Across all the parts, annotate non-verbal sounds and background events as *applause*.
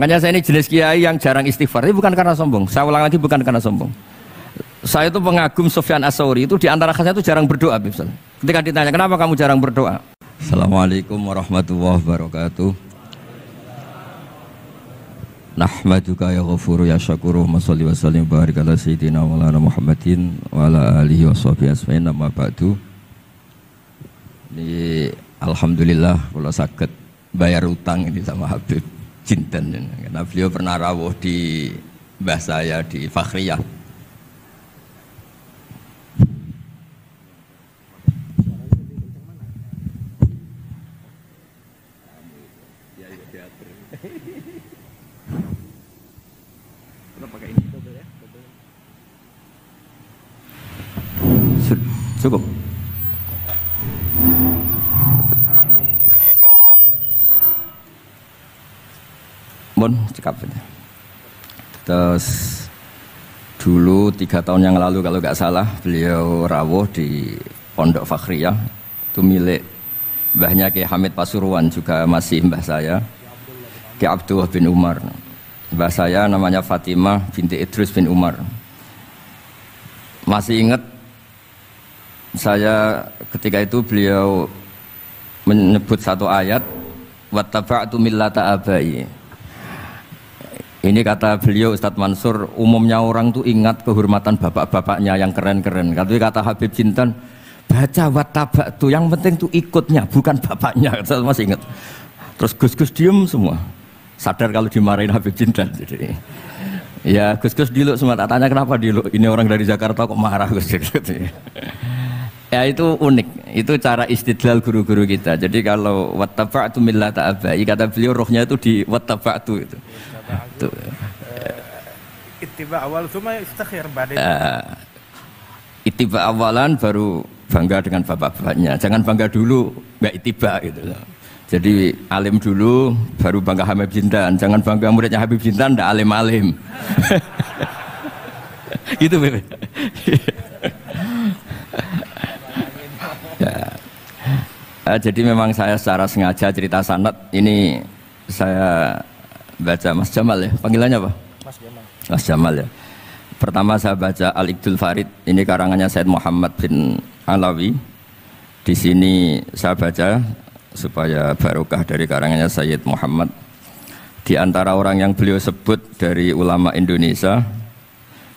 Makanya saya ini jenis kiai yang jarang istighfar. Ini bukan karena sombong. Saya ulang lagi bukan karena sombong. Saya itu pengagum Sofyan Asauri itu diantara antara khasnya itu jarang berdoa, misalnya. Ketika ditanya kenapa kamu jarang berdoa? Assalamualaikum warahmatullahi wabarakatuh. Nahmaduka ya ghafuru ya syakuru wa salli wa sallim barik ala sayyidina wa ala Muhammadin wa ala alihi wa sahbihi ajmain nama ba'du. Ini alhamdulillah kalau sakit bayar utang ini sama Habib jinten karena beliau pernah rawuh di mbah saya di Fakhriyah Cukup. cekapnya. Terus dulu tiga tahun yang lalu kalau nggak salah beliau rawuh di Pondok Fakhriyah itu milik mbahnya Ki Hamid Pasuruan juga masih mbah saya Ki Abdullah bin Umar mbah saya namanya Fatimah binti Idris bin Umar masih ingat saya ketika itu beliau menyebut satu ayat wattaba'tu millata abai ini kata beliau Ustadz Mansur, umumnya orang tuh ingat kehormatan bapak-bapaknya yang keren-keren. Tapi kata Habib Jintan, baca watabak tuh yang penting tuh ikutnya, bukan bapaknya. Saya masih ingat. Terus Gus-Gus diem semua, sadar kalau dimarahin Habib Jintan. Jadi, ya Gus-Gus diluk semua, tak tanya kenapa diluk, ini orang dari Jakarta kok marah Gus. Gitu. *laughs* Ya itu unik, itu cara istidlal guru-guru kita. Jadi kalau wattaba'tu millata abai, kata beliau rohnya itu di watabak tuh. itu. Iya. tuh eh, ittiba awal cuma istakhir badai Itiba eh, ittiba awalan baru bangga dengan bapak-bapaknya jangan bangga dulu nggak ittiba gitu jadi alim dulu baru bangga Habib Jintan jangan bangga muridnya Habib Jintan ndak alim-alim *laughs* gitu Bebe ya. Eh, jadi memang saya secara sengaja cerita sanat ini saya baca Mas Jamal ya panggilannya apa Mas Jamal Mas Jamal ya pertama saya baca Al Iqdul Farid ini karangannya Said Muhammad bin Alawi di sini saya baca supaya barokah dari karangannya Sayyid Muhammad di antara orang yang beliau sebut dari ulama Indonesia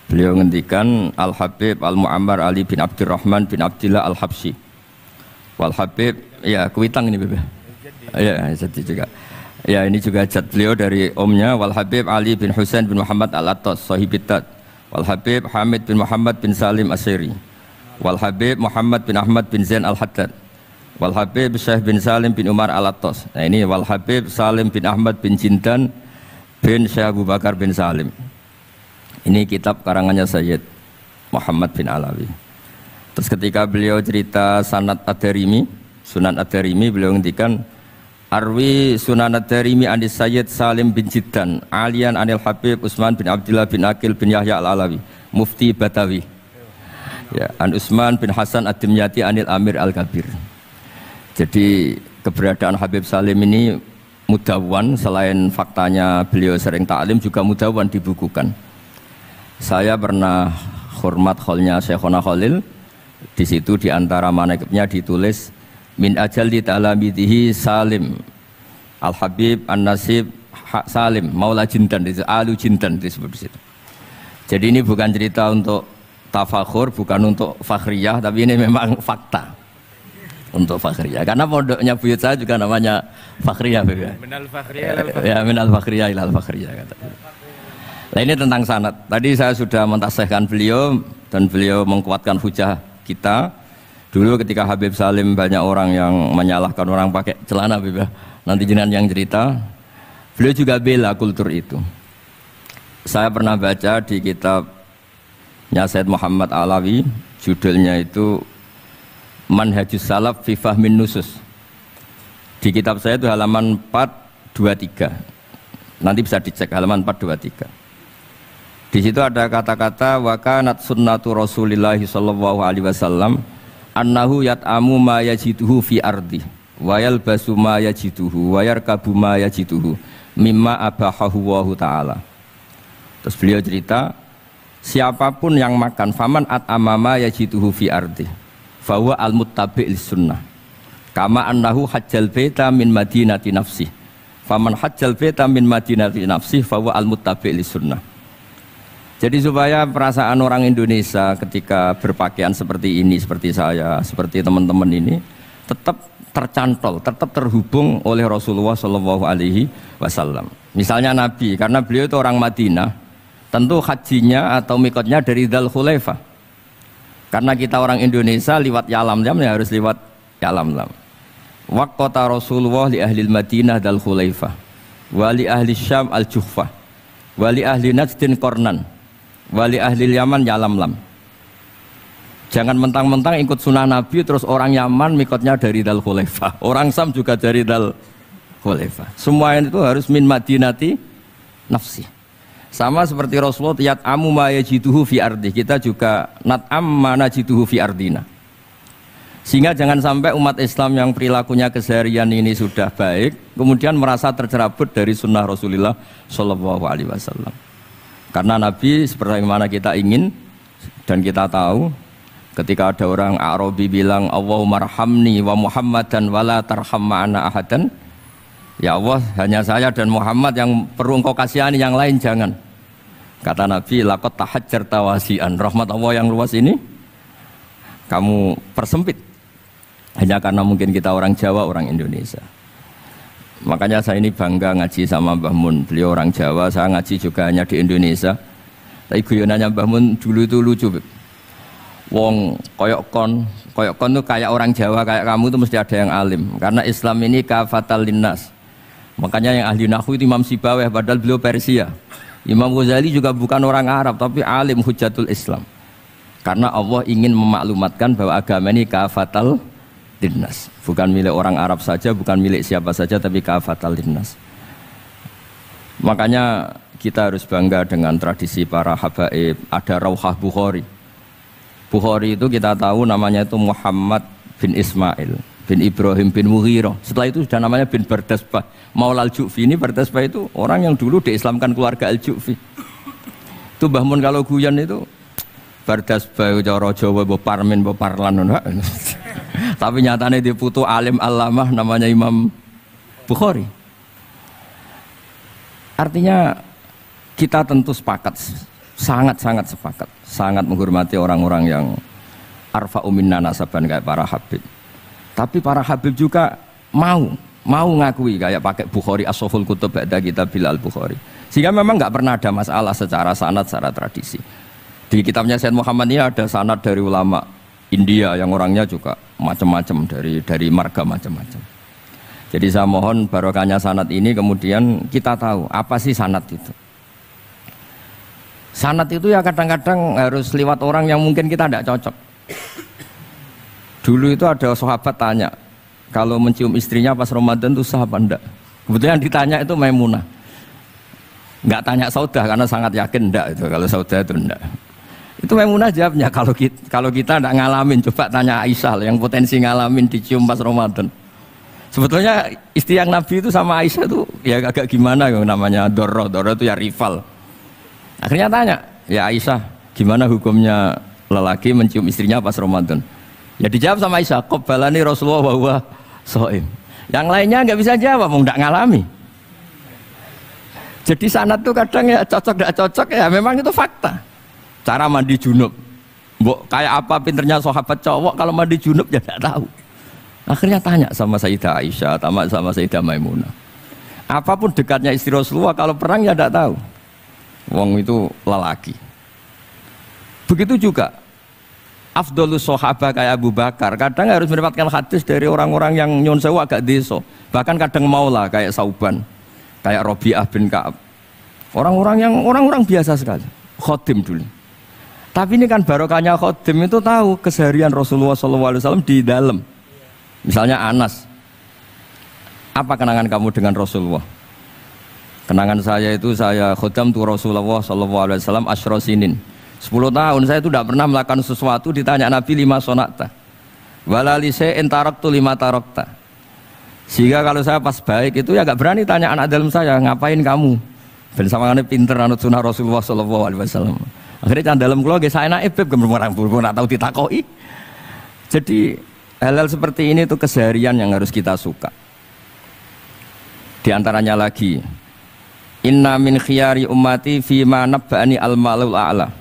beliau ngendikan Al Habib Al Muammar Ali bin Abdurrahman bin Abdillah Al Habsyi Wal Habib ya kuitang ini bebe ya jadi juga Ya ini juga jad beliau dari omnya Wal Habib Ali bin Husain bin Muhammad Al Attas Sahibitat Wal Habib Hamid bin Muhammad bin Salim Asyri Wal Habib Muhammad bin Ahmad bin Zain Al Haddad Wal Habib Syekh bin Salim bin Umar Al Atas Nah ini Wal Habib Salim bin Ahmad bin Jindan bin Syekh Abu Bakar bin Salim Ini kitab karangannya Sayyid Muhammad bin Alawi Terus ketika beliau cerita Sanat Ad-Darimi Sunan ad beliau ngendikan Arwi Sunan Ad-Darimi Anis Sayyid Salim bin Jiddan Alian Anil Habib Usman bin Abdullah bin Akil bin Yahya Al-Alawi Mufti Batawi ya, An Usman bin Hasan Ad-Dimyati Anil Amir Al-Kabir Jadi keberadaan Habib Salim ini mudawan selain faktanya beliau sering taklim juga mudawan dibukukan saya pernah hormat kholnya Syekhona Khalil di situ di antara manekibnya ditulis min ajalli ta'lamidihi Salim Al-Habib An-Nasib Salim Maula Jintan itu Alu Jintan itu seperti itu jadi ini bukan cerita untuk tafakur, bukan untuk fakhriyah tapi ini memang fakta untuk fakhriyah karena pondoknya buyut saya juga namanya fakhriyah ya fakhriyah ya, ilal ya minal fakhriyah ilal fakhriyah kata nah ini tentang sanat tadi saya sudah mentasehkan beliau dan beliau mengkuatkan hujah kita Dulu ketika Habib Salim banyak orang yang menyalahkan orang pakai celana Habib ya. Nanti jenengan yang cerita. Beliau juga bela kultur itu. Saya pernah baca di kitab Said Muhammad Alawi, judulnya itu Manhajus Salaf fi Fahmin Nusus. Di kitab saya itu halaman 423. Nanti bisa dicek halaman 423. Di situ ada kata-kata wakanat sunnatu Rasulillahi sallallahu alaihi wasallam annahu yat'amu ma yajiduhu fi ardi wa yalbasu ma yajiduhu wa yarkabu ma yajiduhu mimma abahahu wa ta'ala terus beliau cerita siapapun yang makan faman at amama yajiduhu fi ardi fahuwa al muttabi' sunnah kama annahu hajjal baita min madinati nafsi faman hajjal baita min madinati nafsi fahuwa al muttabi' sunnah jadi supaya perasaan orang Indonesia ketika berpakaian seperti ini, seperti saya, seperti teman-teman ini, tetap tercantol, tetap terhubung oleh Rasulullah Shallallahu Alaihi Wasallam. Misalnya Nabi, karena beliau itu orang Madinah, tentu hajinya atau mikotnya dari Dal Karena kita orang Indonesia lewat Yalam Lam ya harus lewat Yalam Lam. Wakota Rasulullah di ahli Madinah Dal wali ahli Syam Al Jufa, wali ahli Najdin Kornan wali ahli Yaman ya lam jangan mentang-mentang ikut sunnah Nabi terus orang Yaman mikotnya dari Dal khulefa. *laughs* orang Sam juga dari Dal khulefa. semua itu harus min madinati nafsi sama seperti Rasulullah tiat amu ma yajiduhu fi ardi kita juga nat am ma najiduhu fi ardina sehingga jangan sampai umat Islam yang perilakunya keseharian ini sudah baik, kemudian merasa tercerabut dari sunnah Rasulullah Shallallahu Alaihi Wasallam. Karena Nabi seperti mana kita ingin dan kita tahu ketika ada orang Arabi bilang Allahumma rahamni wa Muhammad dan wala tarham ma'ana ahadan Ya Allah hanya saya dan Muhammad yang perlu engkau kasihani yang lain jangan Kata Nabi lakot tahajjar tawasian Rahmat Allah yang luas ini kamu persempit Hanya karena mungkin kita orang Jawa, orang Indonesia Makanya saya ini bangga ngaji sama Mbah Mun. Beliau orang Jawa, saya ngaji juga hanya di Indonesia. Tapi guyonannya Mbah Mun dulu itu lucu. Wong koyok kon, koyok kon tuh kayak orang Jawa kayak kamu tuh mesti ada yang alim. Karena Islam ini kafatal linnas. Makanya yang ahli nahu itu Imam Sibawah padahal beliau Persia. Imam Ghazali juga bukan orang Arab tapi alim hujatul Islam. Karena Allah ingin memaklumatkan bahwa agama ini kafatal linnas. Bukan milik orang Arab saja, bukan milik siapa saja tapi kafatal linnas. Makanya kita harus bangga dengan tradisi para habaib. Ada Rauhah Bukhari. Bukhari itu kita tahu namanya itu Muhammad bin Ismail bin Ibrahim bin Mughiro. Setelah itu sudah namanya bin Maul Maulal Jufi ini Bertesba itu orang yang dulu diislamkan keluarga Al Jufi. Itu bahmun kalau guyon itu Bertesba, cara Jawa bo parmin parlan. *laughs* Nah, tapi nyatanya dia putu alim alamah namanya Imam Bukhari. Artinya kita tentu sepakat, sangat-sangat sepakat, sangat menghormati orang-orang yang arfa minna nasaban kayak para habib. Tapi para habib juga mau mau ngakui kayak pakai Bukhari Asoful Kutub Ba'da kita Bilal Bukhari. Sehingga memang nggak pernah ada masalah secara sanat, secara tradisi. Di kitabnya Sayyid Muhammad ini ada sanat dari ulama India yang orangnya juga macam-macam dari dari marga macam-macam. Jadi saya mohon barokahnya sanat ini kemudian kita tahu apa sih sanat itu. Sanat itu ya kadang-kadang harus lewat orang yang mungkin kita tidak cocok. Dulu itu ada sahabat tanya, kalau mencium istrinya pas Ramadan itu sah apa enggak? Kebetulan ditanya itu Maimunah. Enggak tanya saudah karena sangat yakin enggak itu kalau saudah itu enggak. Itu Maimunah jawabnya kalau kita kalau kita tidak ngalamin coba tanya Aisyah yang potensi ngalamin dicium pas Ramadan. Sebetulnya istri yang Nabi itu sama Aisyah itu ya agak gimana yang namanya Doro Doro itu ya rival. Akhirnya tanya ya Aisyah gimana hukumnya lelaki mencium istrinya pas Ramadan. Ya dijawab sama Aisyah kebalani Rasulullah bahwa soim. Yang lainnya nggak bisa jawab, mau nggak ngalami. Jadi sanat tuh kadang ya cocok nggak cocok ya memang itu fakta. Cara mandi junub. Mbok kayak apa pinternya sahabat cowok kalau mandi junub ya tidak tahu. Akhirnya tanya sama Sayyidah Aisyah, sama sama Sayyidah Maimunah. Apapun dekatnya istri Rasulullah kalau perang ya tidak tahu. Wong itu lelaki. Begitu juga Afdolus sahabat kayak Abu Bakar kadang harus mendapatkan hadis dari orang-orang yang nyon sewa agak deso bahkan kadang maulah kayak Sauban kayak Robi'ah bin Ka'ab orang-orang yang orang-orang biasa sekali khotim dulu tapi ini kan barokahnya khodim itu tahu keseharian Rasulullah SAW di dalam. Misalnya Anas. Apa kenangan kamu dengan Rasulullah? Kenangan saya itu saya khodim tuh Rasulullah SAW asyrosinin. sepuluh tahun saya itu tidak pernah melakukan sesuatu ditanya Nabi lima sonata. Walali entarok tu lima tarokta. Sehingga kalau saya pas baik itu ya gak berani tanya anak dalam saya ngapain kamu. Dan sama pinter anut sunnah Rasulullah SAW. Akhirnya dalam candalem kula saya naik beb gemerang pun tahu ditakoi. Jadi hal-hal seperti ini itu keseharian yang harus kita suka. Di antaranya lagi, Inna min khiyari ummati fi ma nabbani al malul a'la.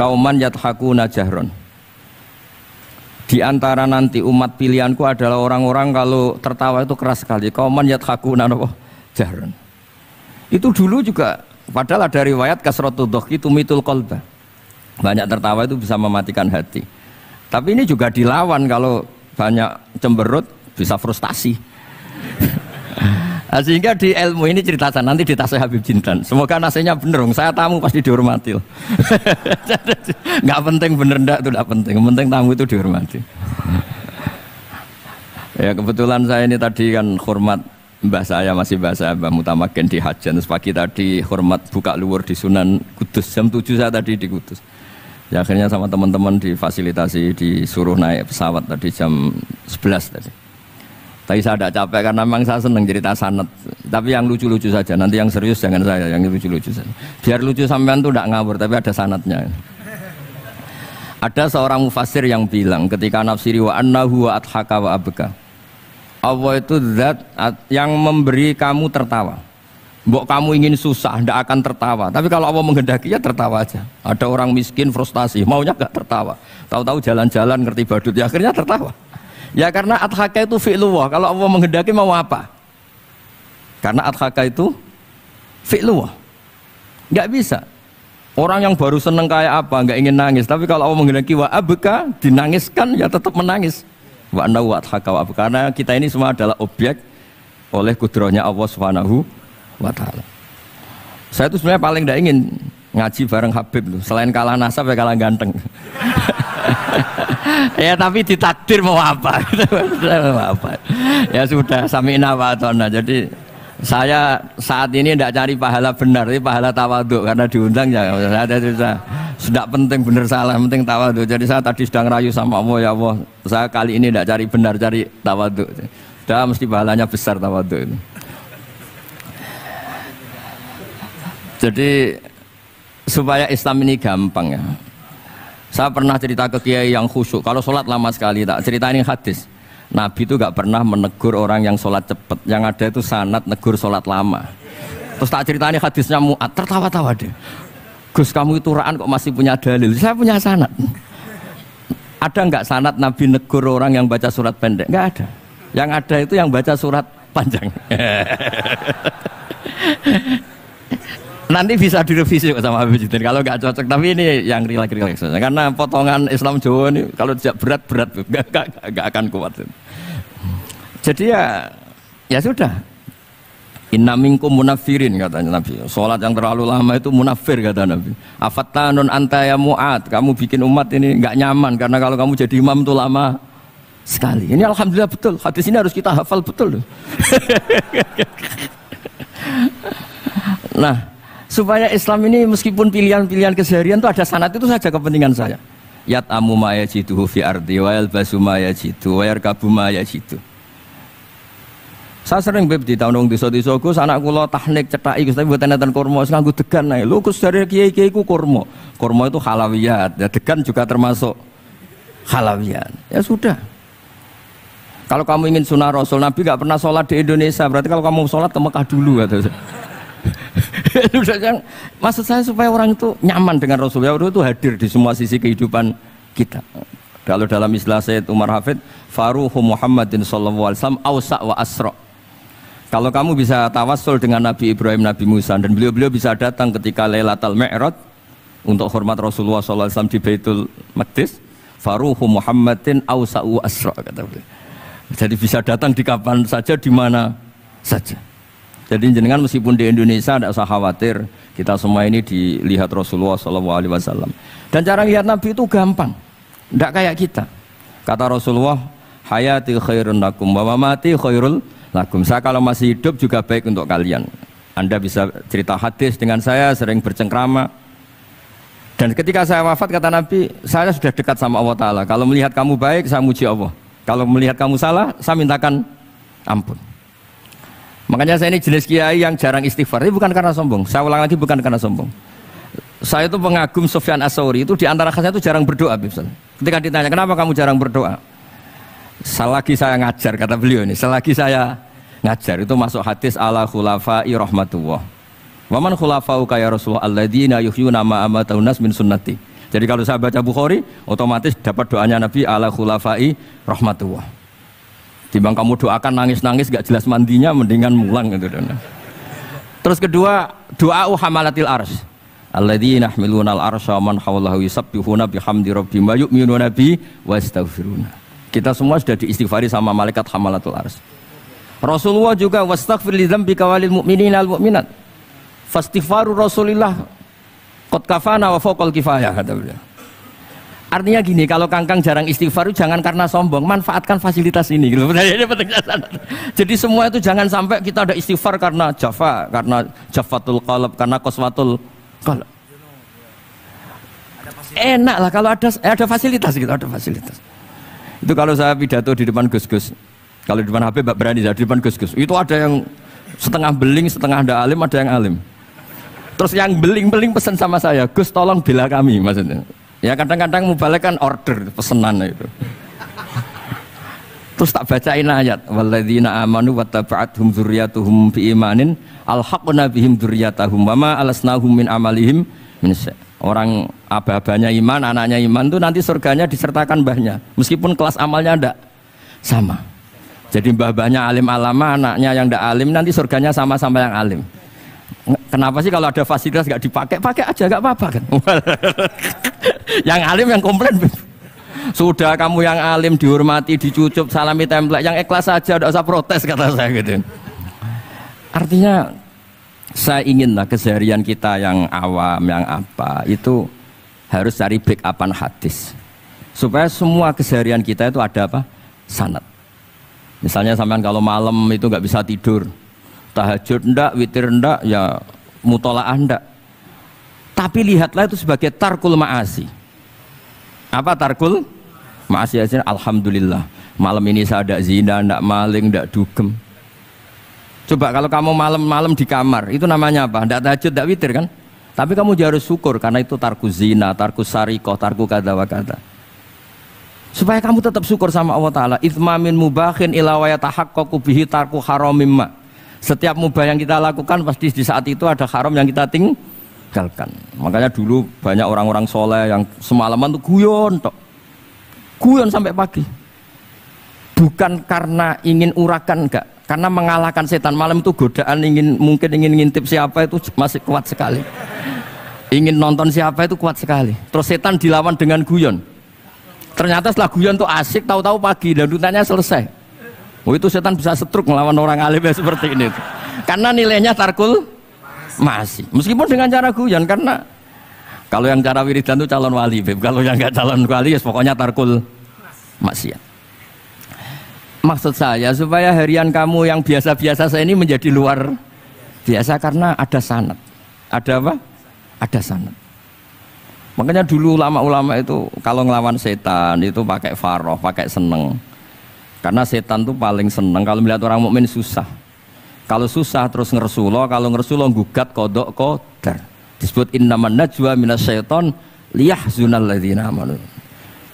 Kauman yathakuna jahron. Di antara nanti umat pilihanku adalah orang-orang kalau tertawa itu keras sekali. Kauman yathakuna apa? Jahron. Itu dulu juga Padahal ada riwayat kasrotu dohki mitul kolba. Banyak tertawa itu bisa mematikan hati. Tapi ini juga dilawan kalau banyak cemberut bisa frustasi. *laughs* Nah, sehingga di ilmu ini cerita saya nanti di tasnya Habib Jintan. Semoga nasinya bener, saya tamu pasti dihormati. *laughs* nggak penting bener ndak itu nggak penting, penting tamu itu dihormati. ya kebetulan saya ini tadi kan hormat Mbah saya masih mbah saya Mbah Mutamagen di Hajan Terus pagi tadi hormat buka luar di Sunan Kudus Jam 7 saya tadi di Kudus Ya akhirnya sama teman-teman difasilitasi disuruh naik pesawat tadi jam 11 tadi Tapi saya tidak capek karena memang saya senang cerita sanat Tapi yang lucu-lucu saja, nanti yang serius jangan saya, yang lucu-lucu saja Biar lucu sampean tuh tidak ngabur tapi ada sanatnya Ada seorang mufasir yang bilang ketika nafsiri wa annahu wa adhaka wa abka Allah itu zat yang memberi kamu tertawa. buat kamu ingin susah, ndak akan tertawa. Tapi kalau Allah menghendaki ya tertawa aja. Ada orang miskin frustasi, maunya gak tertawa. Tahu-tahu jalan-jalan ngerti badut, ya akhirnya tertawa. Ya karena adhaka itu fi'luwah. Kalau Allah menghendaki mau apa? Karena adhaka itu fi'luwah. Gak bisa. Orang yang baru seneng kayak apa, gak ingin nangis. Tapi kalau Allah menghendaki wa abka, dinangiskan ya tetap menangis wa nawat hakawa karena kita ini semua adalah objek oleh kudrohnya Allah Subhanahu wa taala. Saya itu sebenarnya paling tidak ingin ngaji bareng Habib loh. Selain kalah nasab ya kalah ganteng. *laughs* ya tapi ditakdir mau apa? *laughs* mau apa? Ya sudah samina wa atona. Jadi saya saat ini tidak cari pahala benar, ini pahala tawaduk karena diundang ya. Saya, saya, saya, sudah penting benar salah, penting tawadu. Jadi saya tadi sedang rayu sama Allah ya Allah. Saya kali ini tidak cari benar, cari tawadu. Dah mesti pahalanya besar tawadu itu. Jadi supaya Islam ini gampang ya. Saya pernah cerita ke kiai yang khusyuk. Kalau sholat lama sekali tak cerita ini hadis. Nabi itu gak pernah menegur orang yang sholat cepat. Yang ada itu sanat negur sholat lama. Terus tak ceritanya ini hadisnya muat tertawa-tawa deh. Gus kamu itu Quran kok masih punya dalil? Saya punya sanat. Ada nggak sanat Nabi negur orang yang baca surat pendek? Nggak ada. Yang ada itu yang baca surat panjang. *laughs* Nanti bisa direvisi sama Habib Jitin kalau nggak cocok. Tapi ini yang rilek-rilek saja. Karena potongan Islam Jawa ini kalau tidak berat-berat nggak akan kuat. Jadi ya ya sudah Inna minkum munafirin kata Nabi. Salat yang terlalu lama itu munafir kata Nabi. Afattanun anta ya mu'ad. Kamu bikin umat ini nggak nyaman karena kalau kamu jadi imam itu lama sekali. Ini alhamdulillah betul. Hadis ini harus kita hafal betul *laughs* nah, supaya Islam ini meskipun pilihan-pilihan keseharian itu ada sanat itu saja kepentingan saya. Yat amu maya jiduhu fi ardi wa yalbasu maya jitu wa yarkabu maya jiduhu. Saya sering beb di tahun desa-desa Gus anak kula tahnik cetak ikus tapi buat nenten kormo sing nganggo degan naik. Lho kus dari kiai-kiai ku kormo kormo itu halawiyat, ya degan juga termasuk halawiyat. Ya sudah. Kalau kamu ingin sunnah Rasul Nabi gak pernah sholat di Indonesia, berarti kalau kamu sholat ke Mekah dulu ya *laughs* Sudah kan? Maksud saya supaya orang itu nyaman dengan Rasul ya itu hadir di semua sisi kehidupan kita. Kalau dalam istilah saya Umar Hafid, Faruhu Muhammadin Sallallahu Alaihi Wasallam, Ausak wa Asra' Kalau kamu bisa tawasul dengan Nabi Ibrahim, Nabi Musa dan beliau-beliau bisa datang ketika Lailatul Mi'raj untuk hormat Rasulullah SAW di Baitul Maqdis, faruhu Muhammadin ausa'u asra kata beliau. Jadi bisa datang di kapan saja, di mana saja. Jadi jenengan meskipun di Indonesia tidak usah khawatir, kita semua ini dilihat Rasulullah SAW. Dan cara lihat Nabi itu gampang, tidak kayak kita. Kata Rasulullah, hayati khairun lakum wa mamati khairul lakum. Saya kalau masih hidup juga baik untuk kalian. Anda bisa cerita hadis dengan saya, sering bercengkrama. Dan ketika saya wafat kata Nabi, saya sudah dekat sama Allah Ta'ala. Kalau melihat kamu baik, saya muji Allah. Kalau melihat kamu salah, saya mintakan ampun. Makanya saya ini jenis kiai yang jarang istighfar. Ini bukan karena sombong. Saya ulang lagi bukan karena sombong. Saya itu pengagum Sofyan Asauri itu di antara khasnya itu jarang berdoa, misalnya. Ketika ditanya, kenapa kamu jarang berdoa? Selagi saya ngajar kata beliau ini, selagi saya ngajar itu masuk hadis ala khulafa irahmatullah Waman khulafa'u kaya Rasulullah alladzina yuhyuna ma nas min sunnati. Jadi kalau saya baca Bukhari, otomatis dapat doanya Nabi ala khulafa'i rahmatullah. Dibang kamu doakan nangis-nangis gak jelas mandinya mendingan mulang gitu. Kan. Terus kedua, doa uhamalatil ars. Alladzina hamilun al arsha man hawallahu yusabbihuna bihamdi rabbi wa yu'minuna nabi wa astaghfiruna. Kita semua sudah diistighfari sama malaikat hamalatul ars. Rasulullah juga wastaghfir li dzambika walil mu'minina al mu'minat. Fastighfaru Rasulillah qad kafana wa faqal kifayah kata beliau. Artinya gini, kalau kangkang jarang istighfar jangan karena sombong, manfaatkan fasilitas ini gitu. *laughs* Jadi semua itu jangan sampai kita ada istighfar karena Jafa, karena Jafatul Qalb, karena Koswatul Qalb. Enak lah kalau ada ada fasilitas gitu, ada fasilitas. Itu kalau saya pidato di depan Gus-Gus, kalau di depan HP Mbak berani, di depan Gus-Gus. Itu ada yang setengah beling, setengah ada alim, ada yang alim. Terus yang beling-beling pesan sama saya, Gus tolong bela kami maksudnya. Ya kadang-kadang mau kan order pesanan itu. Terus tak bacain ayat walladzina amanu wattabathum dzurriyyatuhum bi imanin alhaqna bihim dzurriyyatahum wama alasnahum min amalihim min syekh Orang abah-abahnya iman, anaknya iman tuh nanti surganya disertakan mbahnya. Meskipun kelas amalnya ndak sama. Jadi mbah-mbahnya alim alama, anaknya yang ndak alim nanti surganya sama-sama yang alim. Kenapa sih kalau ada fasilitas nggak dipakai, pakai aja nggak apa-apa kan? *laughs* yang alim yang komplain. Sudah kamu yang alim dihormati, dicucup, salami template, yang ikhlas saja, udah usah protes kata saya gitu. Artinya saya inginlah keseharian kita yang awam, yang apa itu harus cari backupan hadis supaya semua keseharian kita itu ada apa? sanat misalnya sampean kalau malam itu nggak bisa tidur tahajud ndak, witir ndak, ya mutolaah anda tapi lihatlah itu sebagai tarkul ma'asi apa tarkul? ma'asi alhamdulillah malam ini saya ada zina, ndak maling, ndak dugem Coba kalau kamu malam-malam di kamar, itu namanya apa? Tidak tahajud, tidak witir kan? Tapi kamu juga harus syukur karena itu tarku zina, tarku sariko, tarku kata wa kata. Supaya kamu tetap syukur sama Allah Ta'ala. Itmamin mubahin ilawaya tahakkoku bihi tarku haromimma. Setiap mubah yang kita lakukan pasti di saat itu ada haram yang kita tinggalkan. Makanya dulu banyak orang-orang soleh yang semalaman tuh guyon tok. Guyon sampai pagi. Bukan karena ingin urakan enggak, karena mengalahkan setan malam itu godaan ingin mungkin ingin ngintip siapa itu masih kuat sekali. Ingin nonton siapa itu kuat sekali. Terus setan dilawan dengan guyon. Ternyata setelah guyon itu asik, tahu-tahu pagi dan dutanya selesai. Oh itu setan bisa setruk melawan orang alim ya seperti ini. Karena nilainya tarkul masih. Meskipun dengan cara guyon karena kalau yang cara wiridan itu calon wali, babe. Kalau yang nggak calon wali ya pokoknya tarkul masih ya. Maksud saya supaya harian kamu yang biasa-biasa saya ini menjadi luar biasa karena ada sanat. Ada apa? Ada sanat. Makanya dulu ulama-ulama itu kalau ngelawan setan itu pakai faroh, pakai seneng. Karena setan tuh paling seneng kalau melihat orang mukmin susah. Kalau susah terus ngersulo, kalau ngersulo gugat kodok kodar. Disebut innaman najwa minas liyah zunal ladzina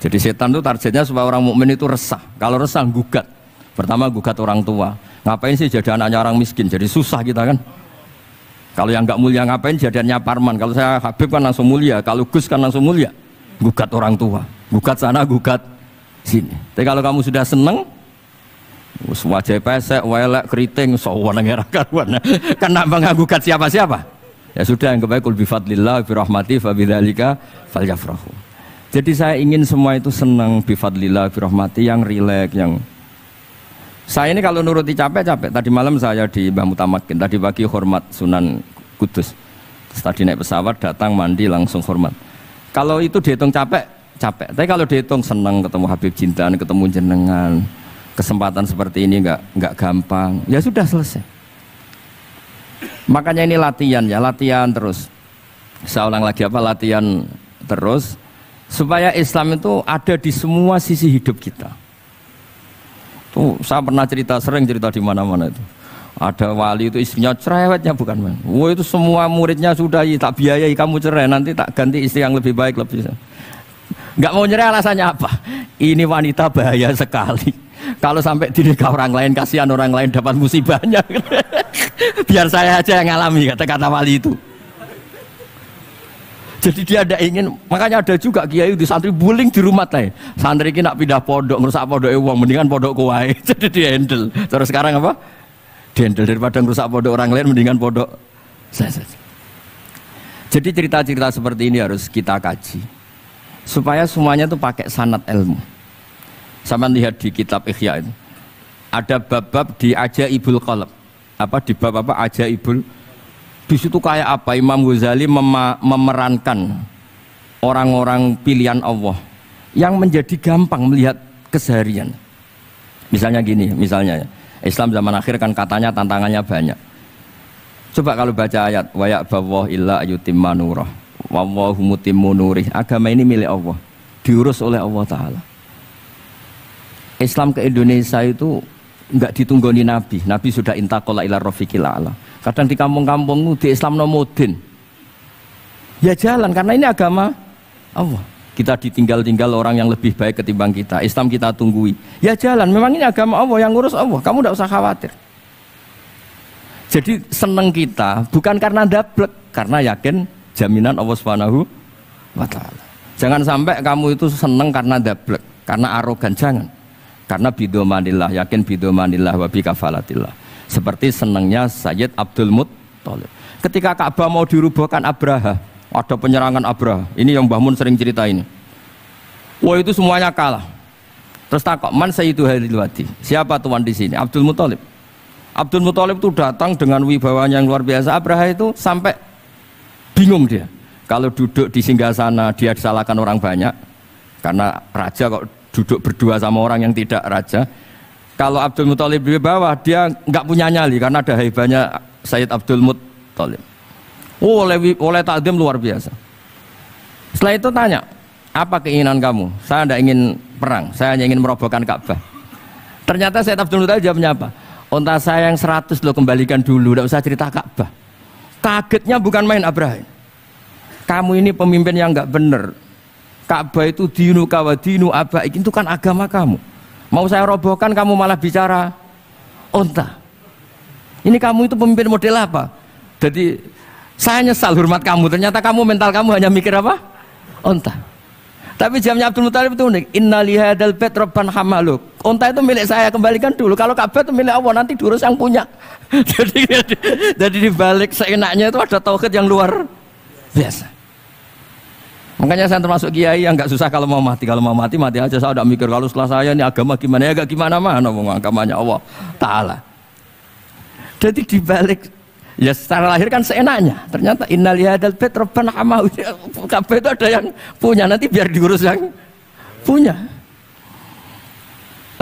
Jadi setan itu targetnya supaya orang mukmin itu resah. Kalau resah gugat. Pertama gugat orang tua. Ngapain sih jadi anaknya orang miskin? Jadi susah kita kan. Kalau yang nggak mulia ngapain jadinya Parman? Kalau saya Habib kan langsung mulia, kalau Gus kan langsung mulia. Gugat orang tua, gugat sana, gugat sini. Tapi kalau kamu sudah seneng, semua pesek, welek, keriting, sowan negara karuan. *laughs* Kan nambah nggak gugat siapa-siapa. Ya sudah yang kebaik lebih fadlillah, rahmati, fabidhalika, faljafrahu. Jadi saya ingin semua itu senang bifadlillah, birohmati yang rileks, yang saya ini kalau nuruti capek capek. Tadi malam saya di Mbah Mutamakin, tadi pagi hormat Sunan Kudus. Terus tadi naik pesawat datang mandi langsung hormat. Kalau itu dihitung capek, capek. Tapi kalau dihitung seneng ketemu Habib Jintan, ketemu jenengan, kesempatan seperti ini nggak nggak gampang. Ya sudah selesai. Makanya ini latihan ya, latihan terus. Saya ulang lagi apa latihan terus supaya Islam itu ada di semua sisi hidup kita. Tuh, saya pernah cerita sering cerita di mana-mana itu. Ada wali itu istrinya cerewetnya bukan main. Wah itu semua muridnya sudah tak biayai kamu cerai nanti tak ganti istri yang lebih baik lebih. Gak mau nyerah alasannya apa? Ini wanita bahaya sekali. Kalau sampai dinikah orang lain kasihan orang lain dapat musibahnya. *laughs* Biar saya aja yang ngalami kata-kata wali itu. Jadi dia tidak ingin, makanya ada juga kiai di santri bullying di rumah teh Santri ini pindah pondok, merusak pondok uang, mendingan pondok kuai. *laughs* Jadi dia handle. Terus sekarang apa? Dia handle daripada merusak pondok orang lain, mendingan pondok Jadi cerita-cerita seperti ini harus kita kaji supaya semuanya itu pakai sanat ilmu. Sama lihat di kitab Ikhya ini ada bab-bab di aja ibul kolab apa di bab apa aja ibul Hadis itu kayak apa? Imam Ghazali mem memerankan orang-orang pilihan Allah yang menjadi gampang melihat keseharian. Misalnya gini, misalnya Islam zaman akhir kan katanya tantangannya banyak. Coba kalau baca ayat wayak bawah illa ayu nurah Agama ini milik Allah, diurus oleh Allah taala. Islam ke Indonesia itu nggak ditunggu Nabi. Nabi sudah intakola ila rafiqil Allah. Kadang di kampung-kampung di Islam nomodin. Ya jalan karena ini agama Allah. Kita ditinggal-tinggal orang yang lebih baik ketimbang kita. Islam kita tunggui. Ya jalan. Memang ini agama Allah yang ngurus Allah. Kamu tidak usah khawatir. Jadi seneng kita bukan karena dablek, karena yakin jaminan Allah Subhanahu wa taala. Jangan sampai kamu itu seneng karena dablek, karena arogan jangan. Karena bidomanillah, yakin bidomanillah wa bi kafalatillah. Seperti senangnya Sayyid Abdul Muttalib. Ketika Ka'bah mau dirubuhkan Abraha, ada penyerangan Abraha. Ini yang Mbah Mun sering cerita ini. Wah itu semuanya kalah. Terus kok man Sayyidu Hadil Wadi? Siapa tuan di sini? Abdul Muttalib. Abdul Muttalib itu datang dengan wibawanya yang luar biasa. Abraha itu sampai bingung dia. Kalau duduk di singgah sana dia disalahkan orang banyak. Karena raja kok duduk berdua sama orang yang tidak raja. Kalau Abdul Muthalib di bawah dia nggak punya nyali karena ada haibahnya Sayyid Abdul Muthalib. Oh, oleh oleh takdim luar biasa. Setelah itu tanya, apa keinginan kamu? Saya tidak ingin perang, saya hanya ingin merobohkan Ka'bah. Ternyata Sayyid Abdul Muthalib jawabnya apa? Unta saya yang 100 lo kembalikan dulu, tidak usah cerita Ka'bah. Kagetnya bukan main Abraham. Kamu ini pemimpin yang nggak benar. Ka'bah itu dinu kawadinu abaik itu kan agama kamu. Mau saya robohkan kamu malah bicara onta. Ini kamu itu pemimpin model apa? Jadi saya nyesal hormat kamu. Ternyata kamu mental kamu hanya mikir apa? Onta. Tapi jamnya Abdul Muthalib itu unik. Inna lihadal bait hamaluk. Onta itu milik saya, kembalikan dulu. Kalau kabar itu milik Allah, nanti durus yang punya. *laughs* jadi jadi di balik seenaknya itu ada tauhid yang luar biasa. Makanya saya termasuk kiai yang nggak susah kalau mau mati. Kalau mau mati mati aja saya udah mikir kalau setelah saya ini agama gimana ya gak gimana mana mau agamanya Allah Taala. Jadi dibalik ya secara lahir kan seenaknya. Ternyata innaliyadal bait rabbana amau. *laughs* Kabeh itu ada yang punya nanti biar diurus yang punya.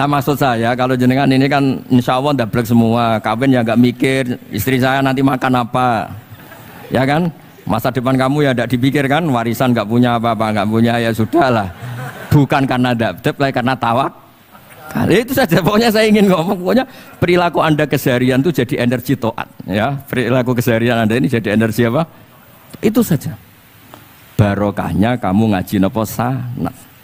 Nah maksud saya kalau jenengan ini kan insya Allah udah semua kawin ya nggak mikir istri saya nanti makan apa ya kan masa depan kamu ya tidak dipikirkan warisan nggak punya apa-apa nggak punya ya sudahlah bukan karena dabdeb tapi karena tawak kali nah, itu saja pokoknya saya ingin ngomong pokoknya perilaku anda keseharian itu jadi energi toat ya perilaku keseharian anda ini jadi energi apa itu saja barokahnya kamu ngaji nopo sanat